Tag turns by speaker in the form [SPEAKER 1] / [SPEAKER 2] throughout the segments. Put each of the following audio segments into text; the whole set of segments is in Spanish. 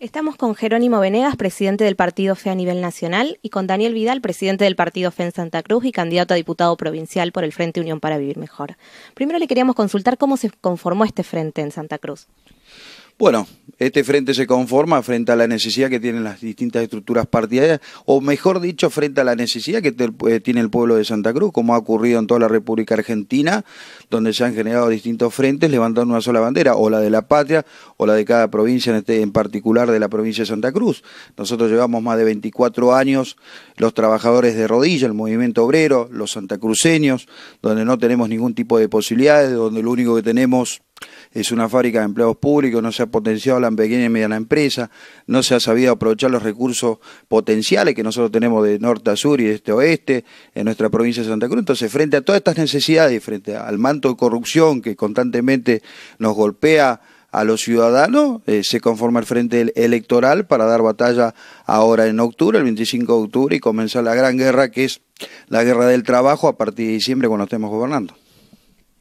[SPEAKER 1] Estamos con Jerónimo Venegas, presidente del Partido FE a nivel nacional, y con Daniel Vidal, presidente del Partido FE en Santa Cruz y candidato a diputado provincial por el Frente Unión para Vivir Mejor. Primero le queríamos consultar cómo se conformó este frente en Santa Cruz.
[SPEAKER 2] Bueno, este frente se conforma frente a la necesidad que tienen las distintas estructuras partidarias, o mejor dicho, frente a la necesidad que eh, tiene el pueblo de Santa Cruz, como ha ocurrido en toda la República Argentina, donde se han generado distintos frentes levantando una sola bandera, o la de la patria, o la de cada provincia, en, este, en particular de la provincia de Santa Cruz. Nosotros llevamos más de 24 años los trabajadores de rodilla, el movimiento obrero, los santacruceños, donde no tenemos ningún tipo de posibilidades, donde lo único que tenemos es una fábrica de empleos públicos, no se ha potenciado la pequeña y mediana empresa, no se ha sabido aprovechar los recursos potenciales que nosotros tenemos de norte a sur y de este a oeste en nuestra provincia de Santa Cruz. Entonces, frente a todas estas necesidades, frente al manto de corrupción que constantemente nos golpea a los ciudadanos, eh, se conforma el frente electoral para dar batalla ahora en octubre, el 25 de octubre, y comenzar la gran guerra que es la guerra del trabajo a partir de diciembre cuando estemos gobernando.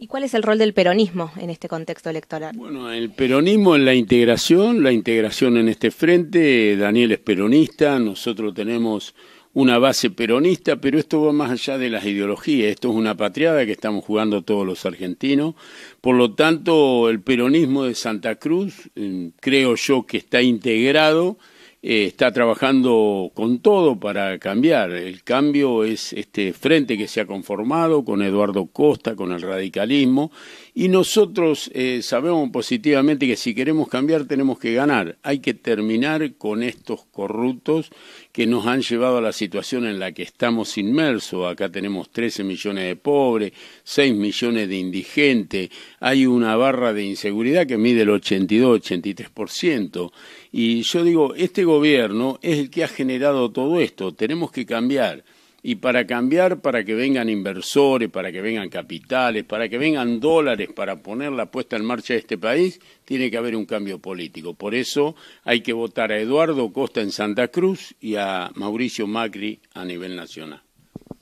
[SPEAKER 1] ¿Y cuál es el rol del peronismo en este contexto electoral? Bueno,
[SPEAKER 2] el
[SPEAKER 3] peronismo en la integración, la integración en este frente, Daniel es peronista, nosotros tenemos una base peronista, pero esto va más allá de las ideologías, esto es una patriada que estamos jugando todos los argentinos, por lo tanto el peronismo de Santa Cruz eh, creo yo que está integrado eh, está trabajando con todo para cambiar. El cambio es este frente que se ha conformado con Eduardo Costa, con el radicalismo, y nosotros eh, sabemos positivamente que si queremos cambiar tenemos que ganar. Hay que terminar con estos corruptos que nos han llevado a la situación en la que estamos inmersos. Acá tenemos 13 millones de pobres, 6 millones de indigentes, hay una barra de inseguridad que mide el 82-83%. Y yo digo, este gobierno es el que ha generado todo esto. Tenemos que cambiar. Y para cambiar, para que vengan inversores, para que vengan capitales, para que vengan dólares para poner la puesta en marcha de este país, tiene que haber un cambio político. Por eso hay que votar a Eduardo Costa en Santa Cruz y a Mauricio Macri a nivel
[SPEAKER 2] nacional.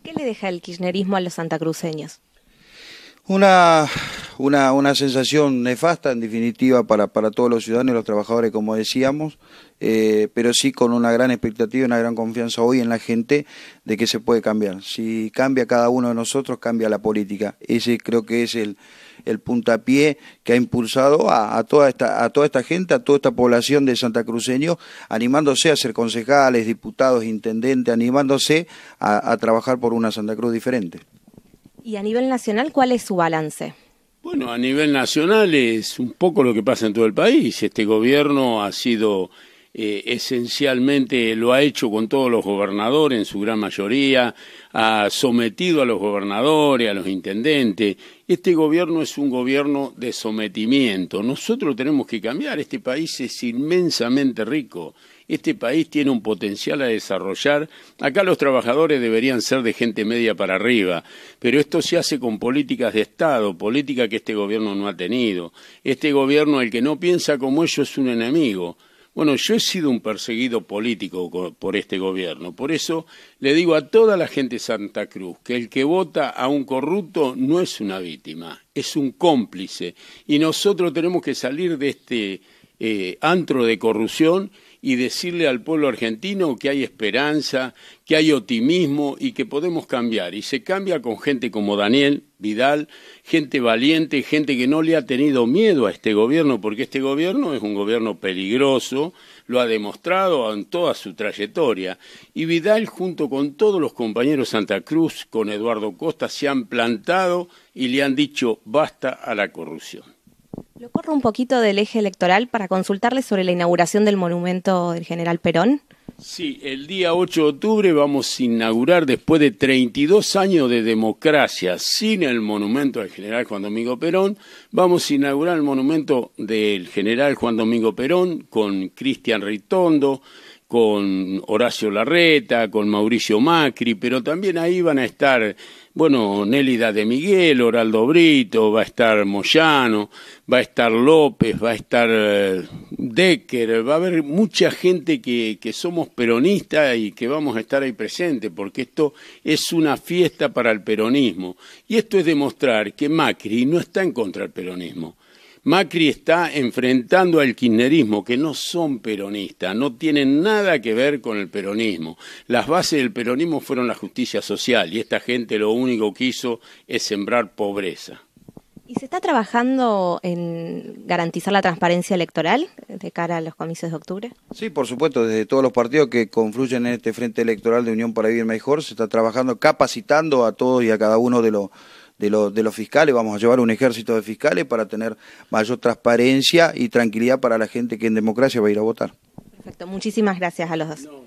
[SPEAKER 1] ¿Qué le deja el kirchnerismo a los santacruceños? Una
[SPEAKER 2] una, una sensación nefasta, en definitiva, para, todos los ciudadanos y los trabajadores, como decíamos, eh, pero sí con una gran expectativa y una gran confianza hoy en la gente de que se puede cambiar. Si cambia cada uno de nosotros, cambia la política. Ese creo que es el, puntapié que ha impulsado a, toda esta, a toda esta gente, a toda esta población de Santa Cruceño, animándose a ser concejales, diputados, intendentes, animándose a trabajar por una Santa Cruz diferente.
[SPEAKER 1] Y a nivel nacional, ¿cuál es su balance?
[SPEAKER 3] Bueno, a nivel nacional es un poco lo que pasa en todo el país. Este gobierno ha sido eh, esencialmente, lo ha hecho con todos los gobernadores en su gran mayoría, ha sometido a los gobernadores, a los intendentes. Este gobierno es un gobierno de sometimiento. Nosotros tenemos que cambiar. Este país es inmensamente rico. Este país tiene un potencial a desarrollar. Acá los trabajadores deberían ser de gente media para arriba, pero esto se hace con políticas de Estado, política que este gobierno no ha tenido. Este gobierno, el que no piensa como ellos, es un enemigo. Bueno, yo he sido un perseguido político por este gobierno. Por eso le digo a toda la gente de Santa Cruz que el que vota a un corrupto no es una víctima, es un cómplice. Y nosotros tenemos que salir de este eh, antro de corrupción y decirle al pueblo argentino que hay esperanza, que hay optimismo y que podemos cambiar. Y se cambia con gente como Daniel Vidal, gente valiente, gente que no le ha tenido miedo a este gobierno, porque este gobierno es un gobierno peligroso, lo ha demostrado en toda su trayectoria. Y Vidal, junto con todos los compañeros Santa Cruz, con Eduardo Costa, se han plantado y le han dicho basta a la corrupción.
[SPEAKER 1] Lo corro un poquito del eje electoral para consultarle sobre la inauguración del monumento del general Perón.
[SPEAKER 3] Sí, el día 8 de octubre vamos a inaugurar, después de 32 años de democracia sin el monumento del general Juan Domingo Perón, vamos a inaugurar el monumento del general Juan Domingo Perón con Cristian Ritondo, con Horacio Larreta, con Mauricio Macri, pero también ahí van a estar, bueno, Nélida de Miguel, Oraldo Brito, va a estar Moyano, va a estar López, va a estar eh, Decker, va a haber mucha gente que, que somos peronistas y que vamos a estar ahí presentes, porque esto es una fiesta para el peronismo. Y esto es demostrar que Macri no está en contra del peronismo. Macri está enfrentando al kirchnerismo, que no son peronistas, no tienen nada que ver con el peronismo. Las bases del peronismo fueron la justicia social y esta gente lo único que hizo es sembrar pobreza.
[SPEAKER 1] ¿Y se está trabajando en garantizar la transparencia electoral de cara a los comicios de octubre?
[SPEAKER 2] Sí, por supuesto, desde todos los partidos que confluyen en este Frente Electoral de Unión para Vivir Mejor, se está trabajando capacitando a todos y a cada uno de los de, los, de los fiscales, vamos a llevar un ejército de fiscales para tener mayor transparencia y tranquilidad para la gente que en democracia va a ir a votar.
[SPEAKER 1] Perfecto, muchísimas gracias a los dos.